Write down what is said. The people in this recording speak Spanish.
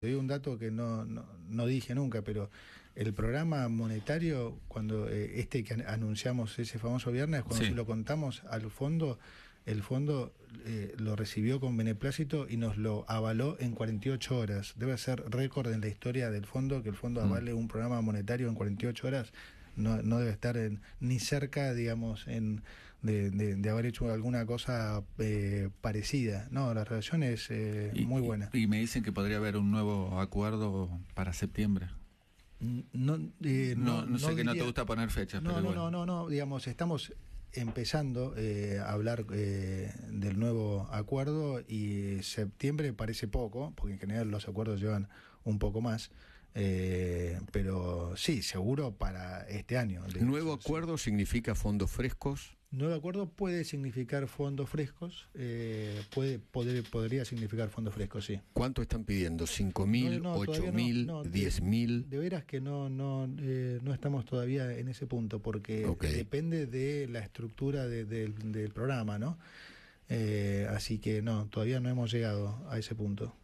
Te un dato que no, dije nunca, pero el programa monetario, cuando eh, este que anunciamos ese famoso viernes, cuando lo contamos al fondo, el fondo eh, lo recibió con beneplácito y nos lo avaló en 48 horas. Debe ser récord en la historia del fondo que el fondo mm. avale un programa monetario en 48 horas no, no debe estar en, ni cerca, digamos, en, de, de, haber hecho alguna cosa eh, parecida. No, la relación es eh, muy buena. Y, me dicen que podría haber un nuevo acuerdo para septiembre. No, eh, no, no, no, sé que no te gusta poner fechas. no, no, no, digamos, estamos empezando eh, a hablar del nuevo acuerdo y septiembre parece poco, porque en general los acuerdos llevan un poco más, eh, pero sí, seguro para este año. ¿Nuevo acuerdo significa fondos frescos? Nuevo acuerdo puede significar fondos frescos, eh, puede, podría significar fondos frescos, sí. ¿Cuánto están pidiendo? ¿5.000, mil, mil 8.000, mil 10.000? De, veras que no, no, eh, no estamos todavía en ese punto, porque depende de la estructura del programa, ¿no? así que no, todavía no hemos llegado a ese punto.